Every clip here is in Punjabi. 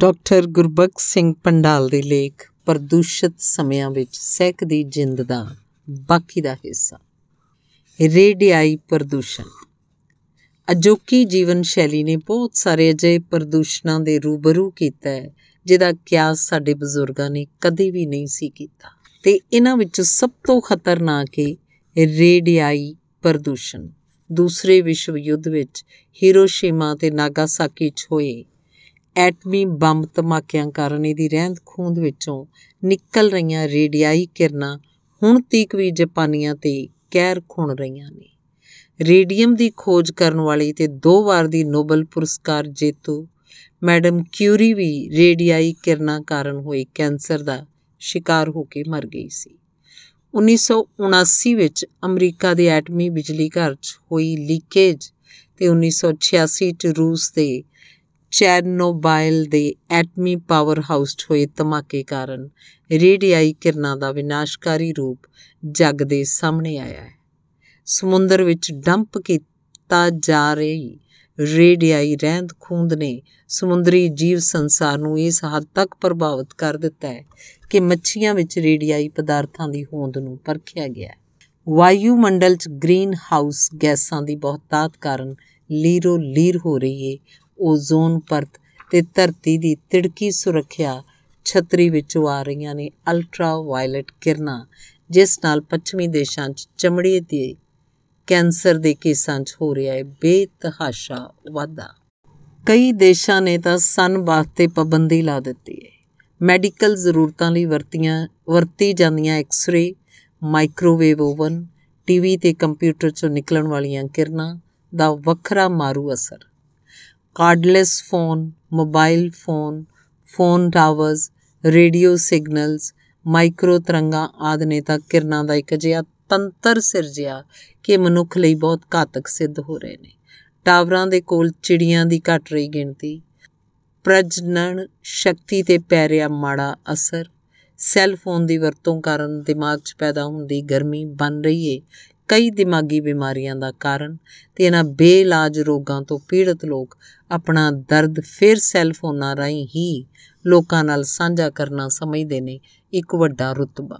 ਡਾਕਟਰ ਗੁਰਬਖ ਸਿੰਘ ਪੰਡਾਲ ਦੇ ਲੇਖ ਪ੍ਰਦੂਸ਼ਿਤ ਸਮਿਆਂ ਵਿੱਚ ਸਹਿਕ ਦੀ ਜਿੰਦ ਦਾ ਬਾਕੀ ਦਾ ਹਿੱਸਾ ਰੇਡੀਆਈ ਪ੍ਰਦੂਸ਼ਣ ਅਜੋਕੀ ਜੀਵਨ ਸ਼ੈਲੀ ਨੇ ਬਹੁਤ ਸਾਰੇ ਅਜੇ ਪ੍ਰਦੂਸ਼ਣਾਂ ਦੇ ਰੂਬਰੂ ਕੀਤਾ ਹੈ ਜਿਹਦਾ ਕਿਆਸ ਸਾਡੇ ਬਜ਼ੁਰਗਾਂ ਨੇ ਕਦੇ ਵੀ ਨਹੀਂ ਸੀ ਕੀਤਾ ਤੇ ਇਹਨਾਂ ਵਿੱਚ ਸਭ ਤੋਂ ਖਤਰਨਾਕ ਹੈ ਰੇਡੀਆਈ ਪ੍ਰਦੂਸ਼ਣ ਦੂਸਰੇ ਵਿਸ਼ਵ ਯੁੱਧ ਵਿੱਚ ਹੀਰੋਸ਼ੀਮਾ ਤੇ ਨਾਗਾਸਾਕੀ 'ਚ ਹੋਏ ਐਟਮੀ ਬੰਬ ਧਮਾਕਿਆਂ ਕਾਰਨ ਇਹਦੀ ਰਹਿੰਦ ਖੂੰਦ ਵਿੱਚੋਂ ਨਿਕਲ ਰਹੀਆਂ ਰੇਡੀਆਈ ਕਿਰਨਾਂ ਹੁਣ ਤੀਕ ਵੀ ਜਾਪਾਨੀਆਂ ਤੇ ਕਹਿਰ ਖੁਣ ਰਹੀਆਂ ਨੇ ਰੇਡੀਅਮ ਦੀ ਖੋਜ ਕਰਨ ਵਾਲੀ ਤੇ ਦੋ ਵਾਰ ਦੀ ਨੋਬਲ ਪੁਰਸਕਾਰ ਜੇਤੂ ਮੈਡਮ ਕਿਊਰੀ ਵੀ ਰੇਡੀਆਈ ਕਿਰਨਾਂ ਕਾਰਨ ਹੋਏ ਕੈਂਸਰ ਦਾ ਸ਼ਿਕਾਰ ਹੋ ਕੇ ਮਰ ਗਈ ਸੀ 1979 ਵਿੱਚ ਅਮਰੀਕਾ ਦੇ ਐਟਮੀ ਬਿਜਲੀ ਘਰ 'ਚ ਹੋਈ ਲੀਕੇਜ ਤੇ 1986 'ਚ ਰੂਸ ਦੇ ਚੈਰਨੋਬਾਇਲ ਦੇ ਐਟਮੀ ਪਾਵਰ ਹਾਊਸ 'ਚ ਹੋਏ ਧਮਾਕੇ ਕਾਰਨ ਰੇਡੀਆਈ ਕਿਰਨਾਂ ਦਾ ਵਿਨਾਸ਼ਕਾਰੀ ਰੂਪ ਜੱਗ ਦੇ ਸਾਹਮਣੇ ਆਇਆ ਹੈ ਸਮੁੰਦਰ ਵਿੱਚ ਡੰਪ ਕੀਤਾ ਜਾ ਰਹੀ ਰੇਡੀਆਈ ਰਹਿੰਦ ਖੂੰਦ ਨੇ ਸਮੁੰਦਰੀ ਜੀਵ ਸੰਸਾਰ ਨੂੰ ਇਸ ਹੱਦ ਤੱਕ ਪ੍ਰਭਾਵਿਤ ਕਰ ਦਿੱਤਾ ਹੈ ਕਿ ਮੱਛੀਆਂ ਵਿੱਚ ਰੇਡੀਆਈ ਪਦਾਰਥਾਂ ਦੀ ਹੋਂਦ ਨੂੰ ਪਰਖਿਆ ਗਿਆ ਹੈ ਵਾਯੂ ਮੰਡਲ 'ਚ ਗ੍ਰੀਨ ਹਾਊਸ ਗੈਸਾਂ ਦੀ ਬਹੁਤਾਤ ਕਾਰਨ ਲੀਰੋ ਲੀਰ ਹੋ ਰਹੀ ਏ ਓਜ਼ੋਨ ਪਰਤ ਤੇ ਧਰਤੀ ਦੀ ਤਿੜਕੀ ਸੁਰੱਖਿਆ ਛਤਰੀ ਵਿੱਚੋਂ ਆ ਰਹੀਆਂ ਨੇ ਅਲਟਰਾ ਵਾਇਲਟ ਕਿਰਨਾਂ ਜਿਸ ਨਾਲ ਪੱਛਮੀ ਦੇਸ਼ਾਂ 'ਚ ਚਮੜੀ ਦੇ ਕੈਂਸਰ ਦੇ ਕੇਸਾਂ 'ਚ ਹੋ ਰਿਹਾ ਹੈ ਬੇਤਹਾਸ਼ਾ ਵਾਧਾ ਕਈ ਦੇਸ਼ਾਂ ਨੇ ਤਾਂ ਸਨ ਵਾਸਤੇ ਪਾਬੰਦੀ ਲਾ ਦਿੱਤੀ ਹੈ ਮੈਡੀਕਲ ਜ਼ਰੂਰਤਾਂ ਲਈ ਵਰਤੀਆਂ ਵਰਤੀ ਜਾਂਦੀਆਂ ਐਕਸ-ਰੇ ਮਾਈਕ੍ਰੋਵੇਵ ਓਵਨ ਟੀਵੀ ਤੇ ਕੰਪਿਊਟਰ 'ਚੋਂ ਨਿਕਲਣ ਵਾਲੀਆਂ ਕਿਰਨਾਂ ਦਾ ਵੱਖਰਾ ਮਾਰੂ ਅਸਰ cordless phone mobile phone phone towers radio signals micro ਤਰੰਗਾਂ ਆਦਿ ਨੇ ਤਾਂ ਕਿਰਨਾਂ ਦਾ ਇੱਕ ਜਿਆ ਤੰਤਰ ਸਿਰਜਿਆ ਕਿ ਮਨੁੱਖ ਲਈ ਬਹੁਤ ਘਾਤਕ ਸਿੱਧ ਹੋ ਰਹੇ ਨੇ ਟਾਵਰਾਂ ਦੇ ਕੋਲ ਚਿੜੀਆਂ ਦੀ ਘਟ ਰਹੀ ਗਿਣਤੀ ਪ੍ਰਜਨਨ ਸ਼ਕਤੀ ਤੇ ਪੈ ਰਿਹਾ ਮਾੜਾ ਅਸਰ ਸੈੱਲ ਫੋਨ ਦੀ ਵਰਤੋਂ ਕਾਰਨ ਦਿਮਾਗ 'ਚ ਪੈਦਾ ਹੁੰਦੀ ਗਰਮੀ ਬਣ ਰਹੀ ਏ ਕਈ ਦਿਮਾਗੀ ਬਿਮਾਰੀਆਂ ਦਾ ਕਾਰਨ ਤੇ ਇਹਨਾਂ ਬੇਇਲਾਜ ਰੋਗਾਂ ਤੋਂ ਪੀੜਤ ਲੋਕ ਆਪਣਾ ਦਰਦ ਫਿਰ ਸੈੱਲ ਫੋਨਾਂ ਰਾਹੀਂ ਹੀ ਲੋਕਾਂ ਨਾਲ ਸਾਂਝਾ ਕਰਨਾ ਸਮਝਦੇ ਨੇ ਇੱਕ ਵੱਡਾ ਰੁਤਬਾ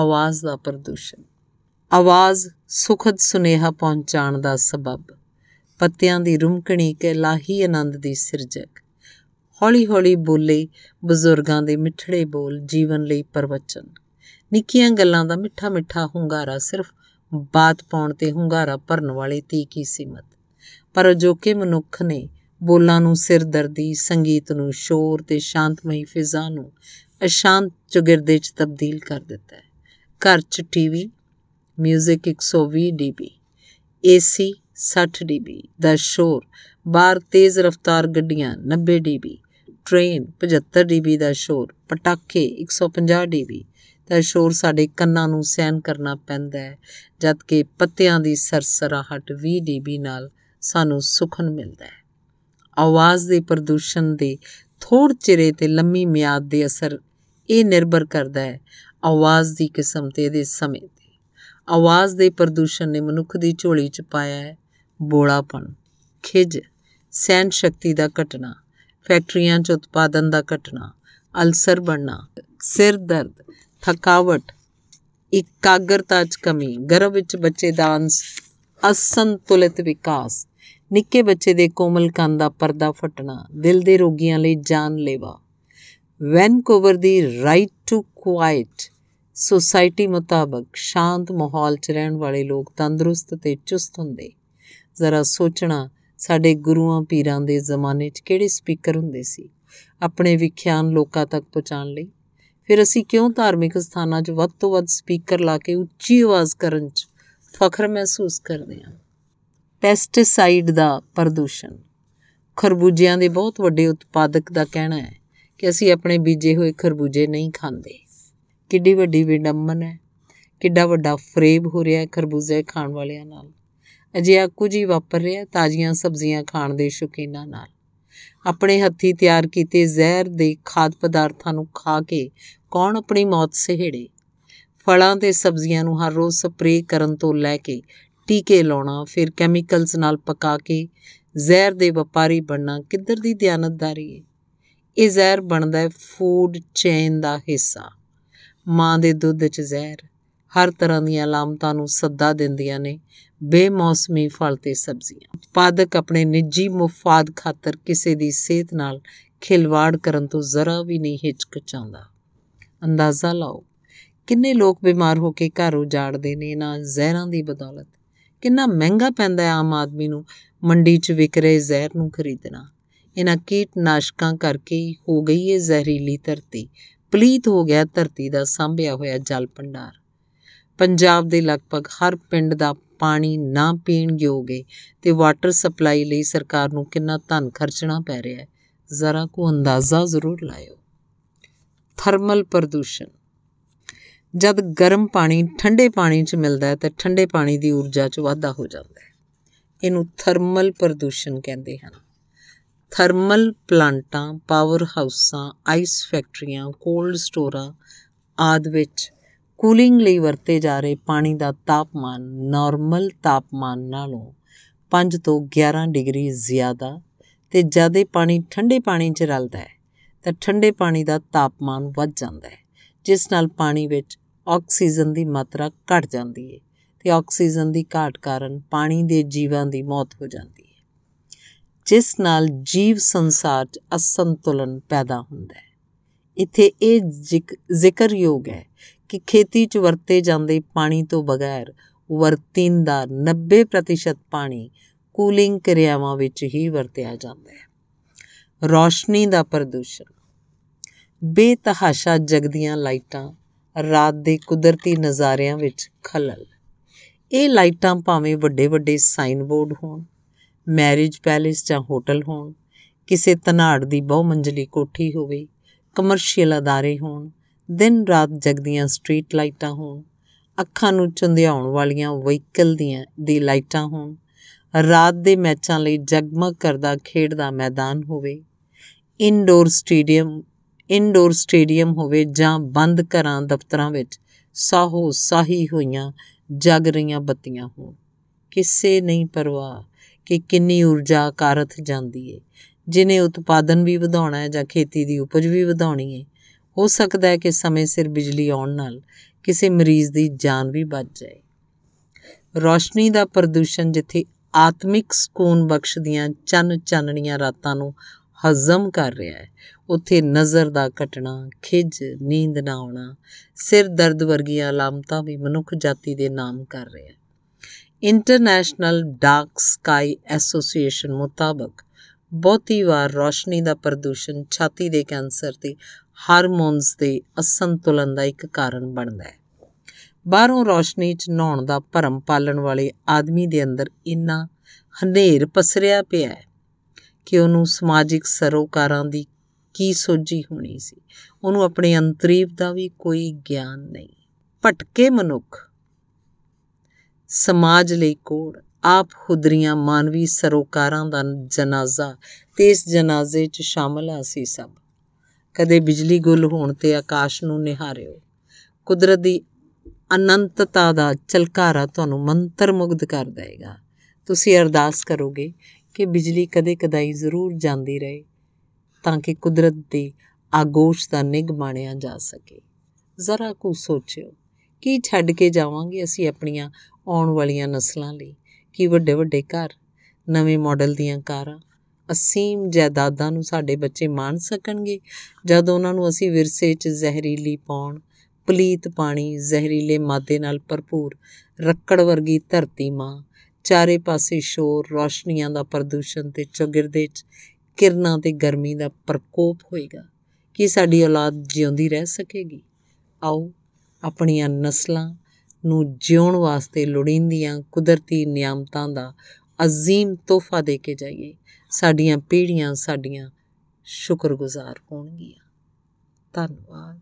ਆਵਾਜ਼ ਦਾ ਪ੍ਰਦੂਸ਼ਣ ਆਵਾਜ਼ ਸੁਖਦ ਸੁਨੇਹਾ ਪਹੁੰਚਾਉਣ ਦਾ ਸਬਬ ਪੱਤਿਆਂ ਦੀ ਰੁਮਕਣੀ ਕੇ ਲਾਹੀ ਆਨੰਦ ਦੀ ਸਿਰਜਕ ਹੌਲੀ-ਹੌਲੀ ਬੋਲੇ ਬਜ਼ੁਰਗਾਂ ਦੇ ਮਿੱਠੜੇ ਬੋਲ ਜੀਵਨ ਲਈ ਪਰਵਚਨ ਨਿੱਕੀਆਂ ਗੱਲਾਂ ਦਾ ਮਿੱਠਾ-ਮਿੱਠਾ ਹੁੰਗਾਰਾ ਸਿਰਫ ਬਾਤ ਪਾਉਣ ਤੇ ਹੁੰਗਾਰਾ ਭਰਨ ਵਾਲੇ ਤੀ ਕੀ ਸੀਮਤ ਪਰ ਅਜੋਕੇ ਮਨੁੱਖ ਨੇ ਬੋਲਾਂ ਨੂੰ ਸਿਰਦਰਦੀ ਸੰਗੀਤ ਨੂੰ ਸ਼ੋਰ ਤੇ ਸ਼ਾਂਤਮਈ ਫਿਜ਼ਾ ਨੂੰ ਅਸ਼ਾਂਤ ਚੁਗਿਰਦੇ 'ਚ ਤਬਦੀਲ ਕਰ ਦਿੱਤਾ ਹੈ ਘਰ 'ਚ TV music 120 DB AC 60 DB ਦਾ ਸ਼ੋਰ ਬਾਹਰ ਤੇਜ਼ ਰਫ਼ਤਾਰ ਗੱਡੀਆਂ 90 ਡੀਬੀ ਟ੍ਰੇਨ 75 ਡੀਬੀ ਦਾ ਸ਼ੋਰ ਪਟਾਕੇ 150 ਡੀਬੀ ਤਾਂ ਸ਼ੋਰ ਸਾਡੇ ਕੰਨਾਂ ਨੂੰ ਸਹਿਨ ਕਰਨਾ ਪੈਂਦਾ ਹੈ ਜਦ ਕਿ ਪੱਤਿਆਂ ਦੀ ਸਰਸਰਾਹਟ 20 ਡੀਬੀ ਨਾਲ ਸਾਨੂੰ ਸੁਖਨ ਮਿਲਦਾ ਹੈ ਆਵਾਜ਼ ਦੇ ਪ੍ਰਦੂਸ਼ਣ ਦੇ ਥੋੜ ਚਿਰੇ ਤੇ ਲੰਮੀ ਮਿਆਦ ਦੇ ਅਸਰ ਇਹ ਨਿਰਭਰ ਕਰਦਾ ਹੈ ਆਵਾਜ਼ ਦੀ ਕਿਸਮ ਤੇ ਇਹਦੇ ਸਮੇਂ ਤੇ ਆਵਾਜ਼ ਦੇ ਪ੍ਰਦੂਸ਼ਣ ਨੇ ਮਨੁੱਖ ਦੀ ਝੋਲੀ 'ਚ ਪਾਇਆ ਹੈ ਬੋਲਾਪਣ ਖਿਜ ਸਹਿਨ ਸ਼ਕਤੀ ਦਾ ਘਟਣਾ ਫੈਕਟਰੀਆਂ 'ਚ ਉਤਪਾਦਨ ਦਾ ਘਟਣਾ ਅਲਸਰ ਬਣਨਾ ਸਿਰ ਦਰਦ ਥਕਾਵਟ ਇਕਾਗਰਤਾ 'ਚ ਕਮੀ ਗਰਭ ਵਿੱਚ ਬੱਚੇ ਦਾ ਅਸੰਤੁਲਿਤ ਵਿਕਾਸ ਨਿੱਕੇ ਬੱਚੇ ਦੇ ਕੋਮਲ ਕੰਨ ਦਾ ਪਰਦਾ ਫਟਣਾ ਦਿਲ ਦੇ ਰੋਗੀਆਂ ਲਈ ਜਾਨ ਲੇਵਾ ਵੈਨਕੂਵਰ ਦੀ ਰਾਈਟ ਟੂ ਕੁਆਇਟ ਸੋਸਾਇਟੀ ਮੁਤਾਬਕ ਸ਼ਾਂਤ ਮਾਹੌਲ 'ਚ ਰਹਿਣ ਵਾਲੇ ਲੋਕ ਤੰਦਰੁਸਤ ਤੇ ਚੁਸਤ ਹੁੰਦੇ ਜ਼ਰਾ ਸੋਚਣਾ ਸਾਡੇ ਗੁਰੂਆਂ ਪੀਰਾਂ ਦੇ ਜ਼ਮਾਨੇ 'ਚ ਕਿਹੜੇ ਸਪੀਕਰ ਹੁੰਦੇ ਸੀ ਆਪਣੇ ਵਿਖਿਆਨ ਲੋਕਾਂ ਤੱਕ ਪਹੁੰਚਾਉਣ ਲਈ ਫਿਰ ਅਸੀਂ ਕਿਉਂ ਧਾਰਮਿਕ ਸਥਾਨਾਂ 'ਚ ਵੱਧ ਤੋਂ ਵੱਧ ਸਪੀਕਰ ਲਾ ਕੇ ਉੱਚੀ ਆਵਾਜ਼ ਕਰਨ 'ਚ ਫਖਰ ਮਹਿਸੂਸ ਕਰਦੇ ਹਾਂ ਪੈਸਟੀਸਾਈਡ ਦਾ ਪ੍ਰਦੂਸ਼ਣ ਖਰਬੂਜਿਆਂ ਦੇ ਬਹੁਤ ਵੱਡੇ ਉਤਪਾਦਕ ਦਾ ਕਹਿਣਾ ਹੈ ਕਿ ਅਸੀਂ ਆਪਣੇ ਬੀਜੇ ਹੋਏ ਖਰਬੂਜੇ ਨਹੀਂ ਖਾਂਦੇ ਕਿੱਡੀ ਵੱਡੀ ਵਿਡੰਬਨ ਹੈ ਕਿੱਡਾ ਵੱਡਾ ਫਰੇਬ ਹੋ ਰਿਹਾ ਹੈ ਖਰਬੂਜੇ ਖਾਣ ਵਾਲਿਆਂ ਨਾਲ ਅਜਿਹਾ ਕੁਝ ਹੀ ਵਾਪਰ ਰਿਹਾ ਤਾਜ਼ੀਆਂ ਸਬਜ਼ੀਆਂ ਖਾਣ ਦੇ ਸ਼ੌਕੀਨਾਂ ਨਾਲ ਆਪਣੇ ਹੱਥੀ ਤਿਆਰ ਕੀਤੇ ਜ਼ਹਿਰ ਦੇ ਖਾਦ ਪਦਾਰਥਾਂ ਨੂੰ ਖਾ ਕੇ ਕੌਣ ਆਪਣੀ ਮੌਤ ਸਹਿੜੇ ਫਲਾਂ ਤੇ ਸਬਜ਼ੀਆਂ ਨੂੰ ਹਰ ਰੋਜ਼ ਸਪਰੇਅ ਕਰਨ ਤੋਂ ਲੈ ਕੇ ਟੀਕੇ ਲਾਉਣਾ ਫਿਰ ਕੈਮੀਕਲਸ ਨਾਲ ਪਕਾ ਕੇ ਜ਼ਹਿਰ ਦੇ ਵਪਾਰੀ ਬਣਨਾ ਕਿੱਧਰ ਦੀ ਦਿਆਨਤਦਾਰੀ ਹੈ ਇਹ ਜ਼ਹਿਰ ਬਣਦਾ ਹੈ ਫੂਡ ਚੇਨ ਦਾ ਹਿੱਸਾ ਮਾਂ ਦੇ ਦੁੱਧ 'ਚ ਜ਼ਹਿਰ ਹਰ ਤਰ੍ਹਾਂ ਦੀਆਂ ਲਾਮਤਾਂ ਨੂੰ ਸੱਦਾ ਦਿੰਦੀਆਂ ਨੇ ਬੇਮੌਸਮੀ ਫਲ ਤੇ ਸਬਜ਼ੀਆਂ ਉਤਪਾਦਕ ਆਪਣੇ ਨਿੱਜੀ ਮੁਫਾਦ ਖਾਤਰ ਕਿਸੇ ਦੀ ਸਿਹਤ ਨਾਲ ਖਿਲਵਾੜ ਕਰਨ ਤੋਂ ਜ਼ਰਾ ਵੀ ਨਹੀਂ ਹਿਚਕਚਾਉਂਦਾ ਅੰਦਾਜ਼ਾ ਲਾਓ ਕਿੰਨੇ ਲੋਕ ਬਿਮਾਰ ਹੋ ਕੇ ਘਰ ਉਜਾੜਦੇ ਨੇ ਇਹਨਾਂ ਜ਼ਹਿਰਾਂ ਦੀ ਬਦੌਲਤ ਕਿੰਨਾ ਮਹਿੰਗਾ ਪੈਂਦਾ ਹੈ ਆਮ ਆਦਮੀ ਨੂੰ ਮੰਡੀ 'ਚ ਵਿਕ ਰਹੇ ਜ਼ਹਿਰ ਨੂੰ ਖਰੀਦਣਾ ਇਹਨਾਂ ਕੀਟਨਾਸ਼ਕਾਂ ਕਰਕੇ ਹੋ ਗਈ ਹੈ ਜ਼ਹਿਰੀਲੀ ਧਰਤੀ ਪਲੀਤ ਹੋ ਗਿਆ ਧਰਤੀ ਦਾ ਸੰਭਿਆ ਹੋਇਆ ਜਲ ਭੰਡਾਰ ਪੰਜਾਬ ਦੇ ਲਗਭਗ ਹਰ ਪਿੰਡ ਦਾ ਪਾਣੀ ਨਾ ਪੀਣ ਯੋਗ ਤੇ ਵਾਟਰ ਸਪਲਾਈ ਲਈ ਸਰਕਾਰ ਨੂੰ ਕਿੰਨਾ ਧਨ ਖਰਚਣਾ ਪੈ ਰਿਹਾ ਹੈ ਜ਼ਰਾ ਕੋ ਅੰਦਾਜ਼ਾ ਜ਼ਰੂਰ ਲਾਇਓ ਥਰਮਲ ਪ੍ਰਦੂਸ਼ਣ ਜਦ ਗਰਮ ਪਾਣੀ ਠੰਡੇ ਪਾਣੀ 'ਚ ਮਿਲਦਾ ਹੈ ਤਾਂ ਠੰਡੇ ਪਾਣੀ ਦੀ ਊਰਜਾ 'ਚ ਵਾਧਾ ਹੋ ਜਾਂਦਾ ਹੈ ਇਹਨੂੰ ਥਰਮਲ ਪ੍ਰਦੂਸ਼ਣ ਕਹਿੰਦੇ ਹਨ ਥਰਮਲ ਪਲਾਂਟਾਂ ਪਾਵਰ ਹਾਊਸਾਂ ਆਈਸ ਫੈਕਟਰੀਆਂ ਕੋਲਡ ਸਟੋਰਾਂ ਆਦ ਵਿੱਚ ਕੂਲਿੰਗ ਲਈ ਵਰਤੇ ਜਾ ਰਹੇ ਪਾਣੀ ਦਾ ਤਾਪਮਾਨ ਨਾਰਮਲ ਤਾਪਮਾਨ ਨਾਲੋਂ 5 ਤੋਂ 11 ਡਿਗਰੀ ਜ਼ਿਆਦਾ ਤੇ ਜਦੇ ਪਾਣੀ ਠੰਡੇ ਪਾਣੀ 'ਚ ਰਲਦਾ ਹੈ ਤਾਂ ਠੰਡੇ ਪਾਣੀ ਦਾ ਤਾਪਮਾਨ ਵੱਧ ਜਾਂਦਾ ਹੈ ਜਿਸ ਨਾਲ ਪਾਣੀ ਵਿੱਚ ਆਕਸੀਜਨ ਦੀ ਮਾਤਰਾ ਘਟ ਜਾਂਦੀ ਹੈ ਤੇ ਆਕਸੀਜਨ ਦੀ ਘਾਟ ਕਾਰਨ ਪਾਣੀ ਦੇ ਜੀਵਾਂ ਦੀ ਮੌਤ ਹੋ ਜਾਂਦੀ ਹੈ ਜਿਸ ਨਾਲ ਜੀਵ ਸੰਸਾਰ 'ਚ ਅਸੰਤੁਲਨ ਪੈਦਾ ਹੁੰਦਾ ਹੈ ਇੱਥੇ ਇਹ ਜ਼ਿਕਰਯੋਗ ਹੈ ਕਿ ਖੇਤੀ 'ਚ ਵਰਤੇ ਜਾਂਦੇ ਪਾਣੀ ਤੋਂ ਬਗੈਰ ਵਰਤਿਨ ਦਾ 90% ਪਾਣੀ ਕੂਲਿੰਗ ਕਿਰਿਆਵਾਂ ਵਿੱਚ ਹੀ ਵਰਤਿਆ ਜਾਂਦਾ ਹੈ ਰੋਸ਼ਨੀ ਦਾ ਪ੍ਰਦੂਸ਼ਣ ਬੇਤਹਾਸ਼ਾ ਜਗਦੀਆਂ ਲਾਈਟਾਂ ਰਾਤ ਦੇ ਕੁਦਰਤੀ ਨਜ਼ਾਰਿਆਂ ਵਿੱਚ ਖਲਲ ਇਹ ਲਾਈਟਾਂ ਭਾਵੇਂ ਵੱਡੇ ਵੱਡੇ ਸਾਈਨ ਬੋਰਡ ਹੋਣ ਮੈਰਿਜ ਪੈਲੇਸ ਜਾਂ ਹੋਟਲ ਹੋਣ ਕਿਸੇ ਤਨਾੜ ਦੀ ਬਹੁਮੰਜ਼ਲੀ ਕੋਠੀ ਹੋਵੇ ਕਮਰਸ਼ੀਅਲ ادارے ਹੋਣ ਦਿਨ ਰਾਤ ਜਗਦੀਆਂ ਸਟਰੀਟ ਲਾਈਟਾਂ ਹੋਣ ਅੱਖਾਂ ਨੂੰ ਚੰਦਿਆਉਣ ਵਾਲੀਆਂ ਵਹੀਕਲ ਦੀਆਂ ਦੀ ਲਾਈਟਾਂ ਹੋਣ ਰਾਤ ਦੇ ਮੈਚਾਂ ਲਈ ਜਗਮਗ ਕਰਦਾ ਖੇਡ ਦਾ ਮੈਦਾਨ ਹੋਵੇ ਇਨਡੋਰ ਸਟੇਡੀਅਮ ਇਨਡੋਰ ਸਟੇਡੀਅਮ ਹੋਵੇ ਜਾਂ ਬੰਦ ਘਰਾਂ ਦਫ਼ਤਰਾਂ ਵਿੱਚ ਸਾਹੋ ਸਾਹੀ ਹੋਈਆਂ ਜਗ ਰਹੀਆਂ ਬੱਤੀਆਂ ਹੋਣ ਕਿਸੇ ਨਹੀਂ ਪਰਵਾਹ ਕਿ ਕਿੰਨੀ ਊਰਜਾ ਕਾਰਤ ਜਾਂਦੀ ਏ ਜਿਨੇ ਉਤਪਾਦਨ ਵੀ ਵਧਾਉਣਾ ਹੈ ਜਾਂ ਖੇਤੀ ਦੀ ਉਪਜ ਵੀ ਵਧਾਉਣੀ ਹੈ ਹੋ ਸਕਦਾ ਹੈ ਕਿ ਸਮੇਂ ਸਿਰ ਬਿਜਲੀ ਆਉਣ ਨਾਲ ਕਿਸੇ ਮਰੀਜ਼ ਦੀ ਜਾਨ ਵੀ ਬਚ ਜਾਏ ਰੋਸ਼ਨੀ ਦਾ ਪ੍ਰਦੂਸ਼ਣ ਜਿੱਥੇ ਆਤਮਿਕ ਸਕੂਨ ਬਖਸ਼ਦੀਆਂ ਚੰਨ ਚਾਨਣੀਆਂ ਰਾਤਾਂ ਨੂੰ ਹਜ਼ਮ ਕਰ ਰਿਹਾ ਹੈ ਉੱਥੇ ਨਜ਼ਰ ਦਾ ਘਟਣਾ ਖਿਜ ਨੀਂਦ ਨਾ ਆਉਣਾ ਸਿਰ ਦਰਦ ਵਰਗੀਆਂ ਲਾਮਤਾਂ ਵੀ ਮਨੁੱਖ ਜਾਤੀ ਦੇ ਨਾਮ ਕਰ ਰਿਹਾ ਹੈ ਇੰਟਰਨੈਸ਼ਨਲ ਡਾਰਕ ਸਕਾਈ ਐਸੋਸੀਏਸ਼ਨ ਮੁਤਾਬਕ ਬਹੁਤੀ ਵਾਰ ਰੋਸ਼ਨੀ ਦਾ ਪ੍ਰਦੂਸ਼ਣ ਛਾਤੀ ਦੇ ਕੈਂਸਰ ਤੇ ਹਾਰਮੋਨਸ ਦੇ ਅਸੰਤੁਲਨ ਦਾ ਇੱਕ ਕਾਰਨ ਬਣਦਾ ਹੈ ਬਾਹਰੋਂ ਰੋਸ਼ਨੀ 'ਚ ਨਹਾਉਣ ਦਾ ਭਰਮ ਪਾਲਣ ਵਾਲੇ ਆਦਮੀ ਦੇ ਅੰਦਰ ਇੰਨਾ ਹਨੇਰ ਪਸਰਿਆ ਪਿਆ ਹੈ ਕਿ ਉਹਨੂੰ ਸਮਾਜਿਕ ਸਰੋਕਾਰਾਂ ਦੀ ਕੀ ਸੋਝੀ ਹੋਣੀ ਸੀ ਉਹਨੂੰ ਆਪਣੇ ਅੰਤਰੀਵ ਦਾ ਵੀ ਕੋਈ ਗਿਆਨ ਨਹੀਂ ਭਟਕੇ ਮਨੁੱਖ ਸਮਾਜ ਲਈ ਕੋੜ ਆਪ ਖੁਦਰੀਆਂ ਮਾਨਵੀ ਸਰੋਕਾਰਾਂ ਦਾ ਜਨਾਜ਼ਾ ਤੇ ਇਸ ਜਨਾਜ਼ੇ 'ਚ ਸ਼ਾਮਲ ਆਸੀ ਸਭ ਕਦੇ ਬਿਜਲੀ ਗੁੱਲ ਹੋਣ ਤੇ ਆਕਾਸ਼ ਨੂੰ ਨਿਹਾਰਿਓ ਕੁਦਰਤ ਦੀ ਅਨੰਤਤਾ ਦਾ ਚਲਕਾਰਾ ਤੁਹਾਨੂੰ ਮੰਤਰ ਮੁਗਧ ਕਰ ਦੇਗਾ ਤੁਸੀਂ ਅਰਦਾਸ ਕਰੋਗੇ ਕਿ ਬਿਜਲੀ ਕਦੇ ਕਦਾਈ ਜ਼ਰੂਰ ਜਾਂਦੀ ਰਹੇ ਤਾਂ ਕਿ ਕੁਦਰਤ ਦੀ ਆਗੋਸ਼ ਦਾ ਨਿਗ ਮਾਣਿਆ ਜਾ ਸਕੇ ਜ਼ਰਾ ਕੁ ਸੋਚਿਓ ਕੀ ਛੱਡ ਕੇ ਜਾਵਾਂਗੇ ਅਸੀਂ ਆਪਣੀਆਂ ਆਉਣ ਵਾਲੀਆਂ ਨਸਲਾਂ ਲਈ ਕਿ ਵੱਡੇ ਵੱਡੇ ਘਰ ਨਵੇਂ ਮਾਡਲ ਦੀਆਂ ਕਾਰਾਂ ਅਸੀਮ ਜਾਇਦਾਦਾਂ ਨੂੰ ਸਾਡੇ ਬੱਚੇ ਮਾਣ ਸਕਣਗੇ ਜਦ ਉਹਨਾਂ ਨੂੰ ਅਸੀਂ ਵਿਰਸੇ 'ਚ ਜ਼ਹਿਰੀਲੀ ਪੌਣ ਪਲੀਤ ਪਾਣੀ ਜ਼ਹਿਰੀਲੇ ਮਾਦੇ ਨਾਲ ਭਰਪੂਰ ਰੱਕੜ ਵਰਗੀ ਧਰਤੀ ਮਾਂ ਚਾਰੇ ਪਾਸੇ ਸ਼ੋਰ ਰੋਸ਼ਨੀਆਂ ਦਾ ਪ੍ਰਦੂਸ਼ਣ ਤੇ ਚੌਗਿਰਦੇ 'ਚ ਕਿਰਨਾਂ ਤੇ ਗਰਮੀ ਦਾ ਪ੍ਰਕੋਪ ਹੋਏਗਾ ਕੀ ਸਾਡੀ ਔਲਾਦ ਜਿਉਂਦੀ ਰਹਿ ਸਕੇਗੀ ਆਓ ਆਪਣੀਆਂ ਨਸਲਾਂ ਨੂੰ ਜਿਉਣ ਵਾਸਤੇ ਲੋੜੀਂਦੀਆਂ ਕੁਦਰਤੀ ਨਿਯਮਤਾਂ ਦਾ عظیم ਤੋਹਫਾ ਦੇ ਕੇ ਜਾਈਏ ਸਾਡੀਆਂ ਪੀੜ੍ਹੀਆਂ ਸਾਡੀਆਂ ਸ਼ੁਕਰਗੁਜ਼ਾਰ ਹੋਣਗੀਆਂ ਧੰਨਵਾਦ